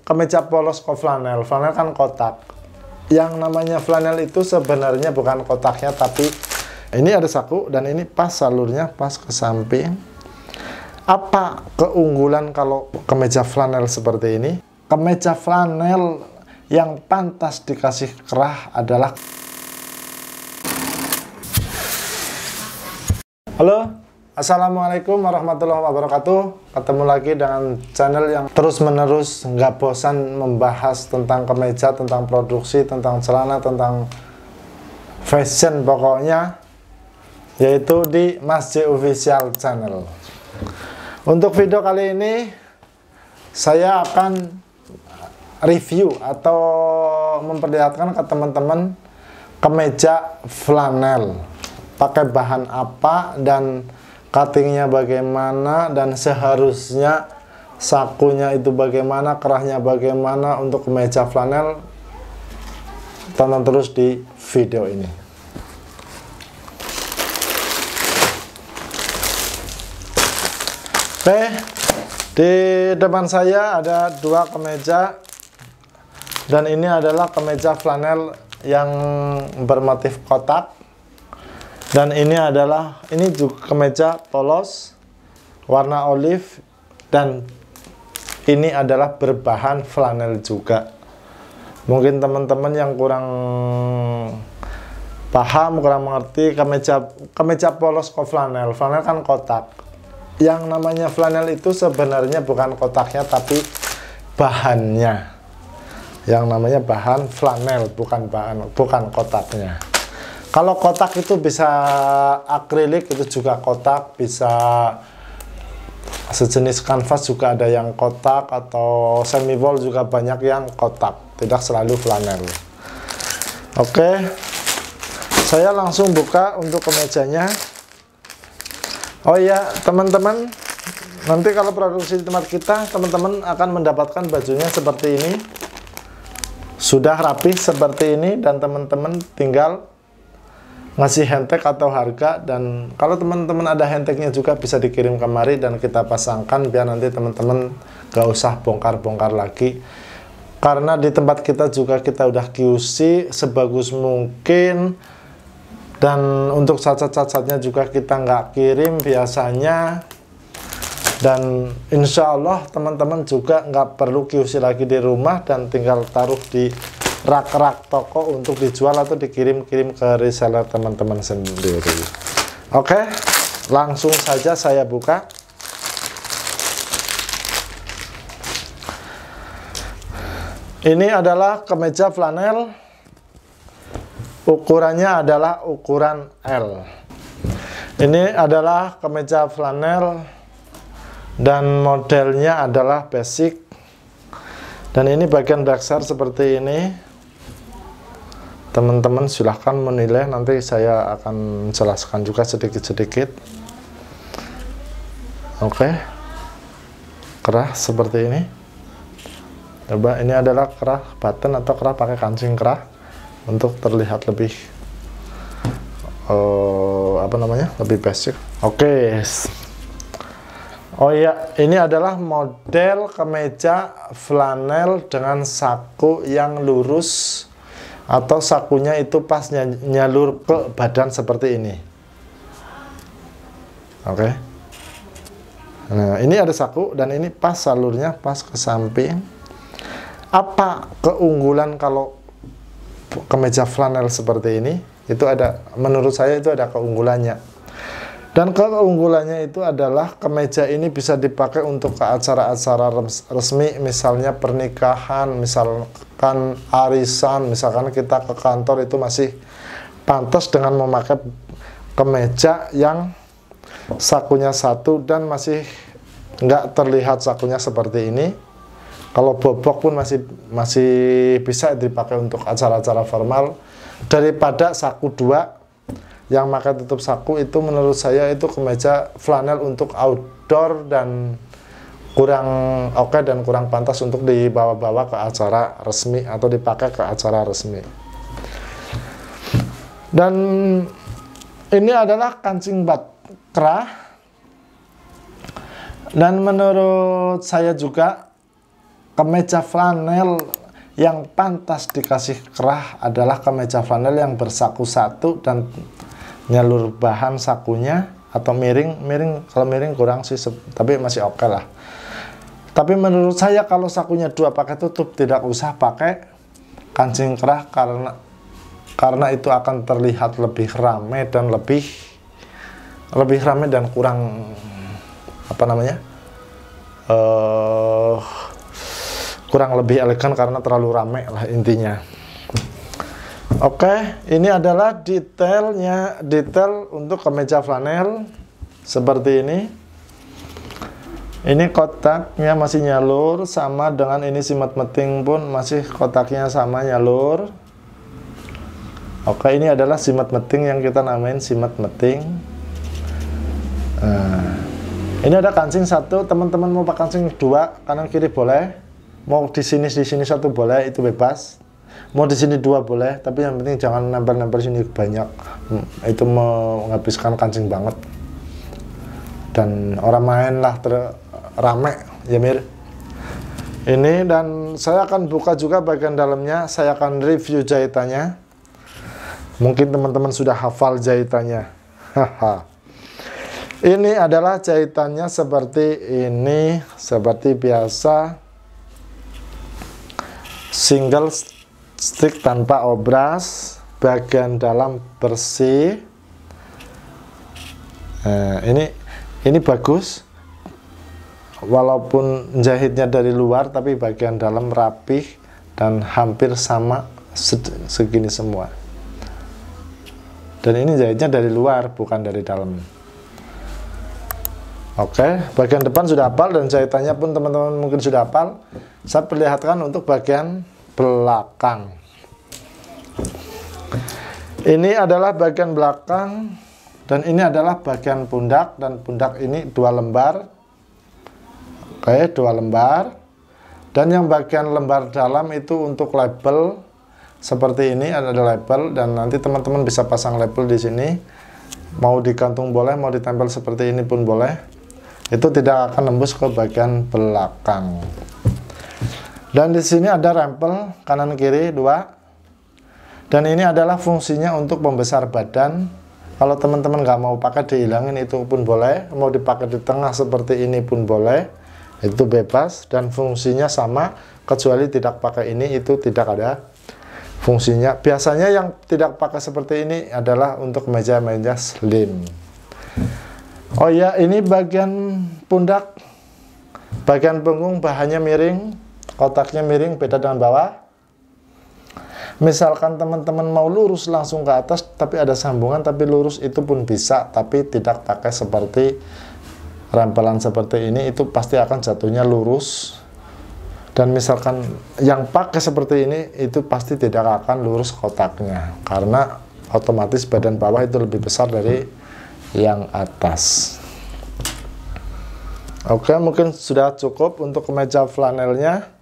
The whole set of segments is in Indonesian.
kemeja polos ke flanel. Flanel kan kotak. Yang namanya flanel itu sebenarnya bukan kotaknya tapi ini ada saku dan ini pas salurnya pas ke samping. Apa keunggulan kalau kemeja flanel seperti ini? Kemeja flanel yang pantas dikasih kerah adalah Halo, Assalamualaikum warahmatullahi wabarakatuh. Ketemu lagi dengan channel yang terus-menerus nggak bosan membahas tentang kemeja, tentang produksi, tentang celana, tentang fashion pokoknya yaitu di Masjid Official Channel. Untuk video kali ini saya akan review atau memperlihatkan ke teman-teman kemeja flanel pakai bahan apa dan cuttingnya bagaimana dan seharusnya sakunya itu bagaimana, kerahnya bagaimana untuk kemeja flanel tonton terus di video ini oke eh, di depan saya ada dua kemeja dan ini adalah kemeja flanel yang bermotif kotak dan ini adalah ini juga kemeja polos warna olive dan ini adalah berbahan flanel juga mungkin teman-teman yang kurang paham kurang mengerti kemeja kemeja polos ke flanel flanel kan kotak yang namanya flanel itu sebenarnya bukan kotaknya tapi bahannya yang namanya bahan flanel bukan bahan bukan kotaknya kalau kotak itu bisa akrilik itu juga kotak, bisa sejenis kanvas juga ada yang kotak atau semi wall juga banyak yang kotak, tidak selalu flanel. Oke. Saya langsung buka untuk kemejanya. Oh iya, teman-teman, nanti kalau produksi di tempat kita, teman-teman akan mendapatkan bajunya seperti ini. Sudah rapi seperti ini dan teman-teman tinggal ngasih hentek atau harga dan kalau teman-teman ada henteknya juga bisa dikirim kemari dan kita pasangkan biar nanti teman-teman gak usah bongkar-bongkar lagi karena di tempat kita juga kita udah QC sebagus mungkin dan untuk cacat-cacatnya juga kita nggak kirim biasanya dan insya Allah teman-teman juga nggak perlu QC lagi di rumah dan tinggal taruh di rak-rak toko untuk dijual atau dikirim-kirim ke reseller teman-teman sendiri. Oke, langsung saja saya buka. Ini adalah kemeja flanel. Ukurannya adalah ukuran L. Ini adalah kemeja flanel dan modelnya adalah basic. Dan ini bagian dasar seperti ini teman-teman silahkan menilai nanti saya akan jelaskan juga sedikit-sedikit oke kerah seperti ini coba ini adalah kerah button atau kerah pakai kancing kerah untuk terlihat lebih uh, apa namanya lebih basic oke okay. oh iya ini adalah model kemeja flanel dengan saku yang lurus atau sakunya itu pas nyalur ke badan seperti ini. Oke. Okay. Nah, ini ada saku dan ini pas salurnya pas ke samping. Apa keunggulan kalau kemeja flanel seperti ini? Itu ada menurut saya itu ada keunggulannya. Dan keunggulannya itu adalah kemeja ini bisa dipakai untuk ke acara-acara resmi, misalnya pernikahan, misalkan arisan, misalkan kita ke kantor itu masih pantas dengan memakai kemeja yang sakunya satu dan masih nggak terlihat sakunya seperti ini. Kalau bobok pun masih masih bisa dipakai untuk acara-acara formal daripada saku dua yang maka tutup saku itu menurut saya itu kemeja flanel untuk outdoor dan kurang oke okay dan kurang pantas untuk dibawa-bawa ke acara resmi atau dipakai ke acara resmi. Dan ini adalah kancing bat kerah. Dan menurut saya juga kemeja flanel yang pantas dikasih kerah adalah kemeja flanel yang bersaku satu dan nyalur bahan sakunya atau miring miring kalau miring kurang sih tapi masih oke okay lah tapi menurut saya kalau sakunya dua pakai tutup tidak usah pakai kancing kerah karena karena itu akan terlihat lebih ramai dan lebih lebih ramai dan kurang apa namanya uh, kurang lebih elegan karena terlalu ramai lah intinya Oke, okay, ini adalah detailnya, detail untuk kemeja flanel seperti ini. Ini kotaknya masih nyalur, sama dengan ini simat meting pun masih kotaknya sama nyalur. Oke, okay, ini adalah simat meting yang kita namain simat meting. Nah, ini ada kancing satu, teman-teman mau pakai kancing dua, kanan kiri boleh. Mau di sini di sini satu boleh, itu bebas mau di sini dua boleh tapi yang penting jangan nempel-nempel sini banyak hmm, itu menghabiskan kancing banget dan orang main lah ter rame ya mir ini dan saya akan buka juga bagian dalamnya saya akan review jahitannya mungkin teman-teman sudah hafal jahitannya haha ini adalah jahitannya seperti ini seperti biasa single Stik tanpa obras bagian dalam bersih nah, ini ini bagus walaupun jahitnya dari luar tapi bagian dalam rapih dan hampir sama segini semua dan ini jahitnya dari luar bukan dari dalam oke bagian depan sudah apal dan jahitannya pun teman-teman mungkin sudah apal. saya perlihatkan untuk bagian belakang. Ini adalah bagian belakang dan ini adalah bagian pundak dan pundak ini dua lembar. Oke, dua lembar. Dan yang bagian lembar dalam itu untuk label seperti ini ada label dan nanti teman-teman bisa pasang label di sini. Mau digantung boleh, mau ditempel seperti ini pun boleh. Itu tidak akan nembus ke bagian belakang. Dan di sini ada rempel kanan kiri dua. Dan ini adalah fungsinya untuk membesar badan. Kalau teman-teman nggak mau pakai dihilangin itu pun boleh, mau dipakai di tengah seperti ini pun boleh. Itu bebas dan fungsinya sama kecuali tidak pakai ini itu tidak ada fungsinya. Biasanya yang tidak pakai seperti ini adalah untuk meja-meja slim. Oh ya, ini bagian pundak, bagian punggung bahannya miring, Kotaknya miring beda dengan bawah. Misalkan teman-teman mau lurus langsung ke atas tapi ada sambungan tapi lurus itu pun bisa tapi tidak pakai seperti rempelan seperti ini itu pasti akan jatuhnya lurus dan misalkan yang pakai seperti ini itu pasti tidak akan lurus kotaknya karena otomatis badan bawah itu lebih besar dari yang atas oke mungkin sudah cukup untuk kemeja flanelnya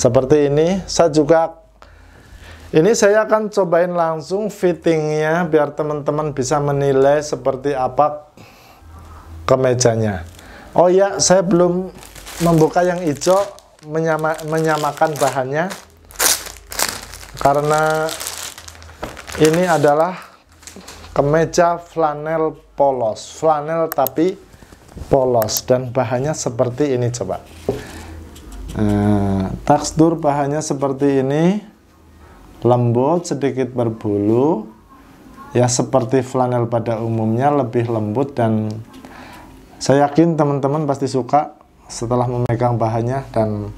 seperti ini saya juga ini saya akan cobain langsung fittingnya biar teman-teman bisa menilai seperti apa kemejanya oh ya saya belum membuka yang hijau menyama, menyamakan bahannya karena ini adalah kemeja flanel polos flanel tapi polos dan bahannya seperti ini coba Eh, tekstur bahannya seperti ini, lembut, sedikit berbulu, ya seperti flanel pada umumnya, lebih lembut dan saya yakin teman-teman pasti suka setelah memegang bahannya dan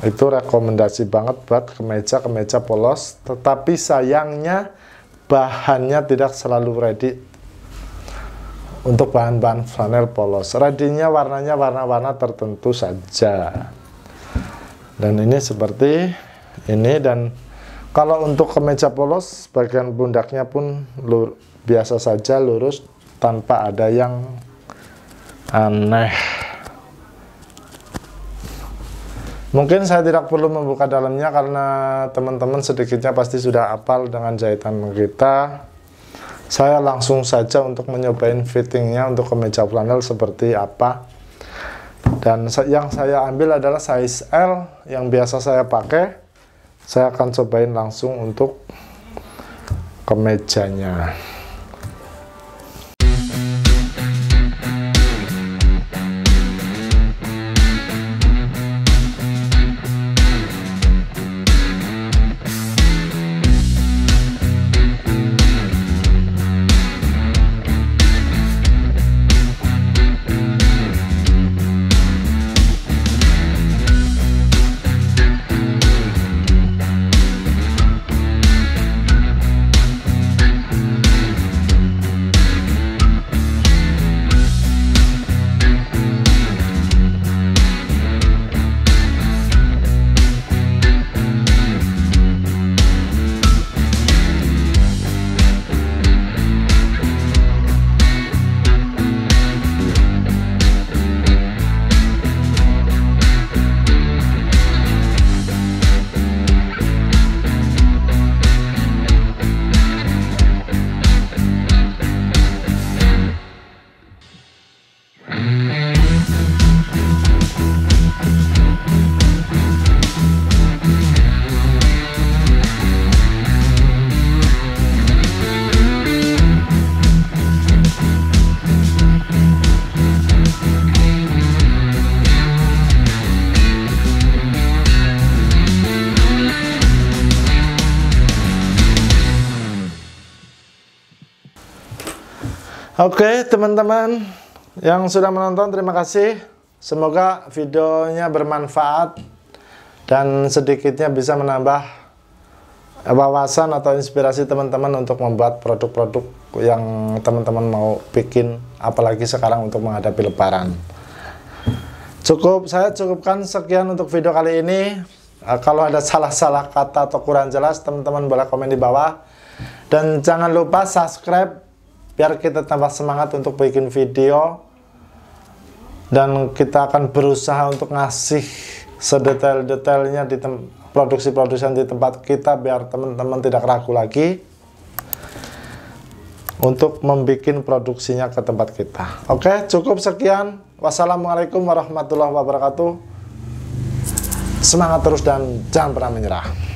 itu rekomendasi banget buat kemeja-kemeja polos, tetapi sayangnya bahannya tidak selalu ready untuk bahan-bahan flanel polos. Radinya warnanya warna-warna tertentu saja. Dan ini seperti ini dan kalau untuk kemeja polos bagian pundaknya pun lur, biasa saja lurus tanpa ada yang aneh. Mungkin saya tidak perlu membuka dalamnya karena teman-teman sedikitnya pasti sudah apal dengan jahitan kita saya langsung saja untuk menyobain fittingnya untuk kemeja flanel seperti apa dan yang saya ambil adalah size L yang biasa saya pakai saya akan cobain langsung untuk kemejanya Oke, teman-teman yang sudah menonton terima kasih. Semoga videonya bermanfaat dan sedikitnya bisa menambah eh, wawasan atau inspirasi teman-teman untuk membuat produk-produk yang teman-teman mau bikin apalagi sekarang untuk menghadapi lebaran. Cukup saya cukupkan sekian untuk video kali ini. Eh, kalau ada salah-salah kata atau kurang jelas, teman-teman boleh komen di bawah. Dan jangan lupa subscribe biar kita tambah semangat untuk bikin video dan kita akan berusaha untuk ngasih sedetail-detailnya di produksi-produsen di tempat kita biar teman-teman tidak ragu lagi untuk membuat produksinya ke tempat kita. Oke, cukup sekian. Wassalamualaikum warahmatullahi wabarakatuh. Semangat terus dan jangan pernah menyerah.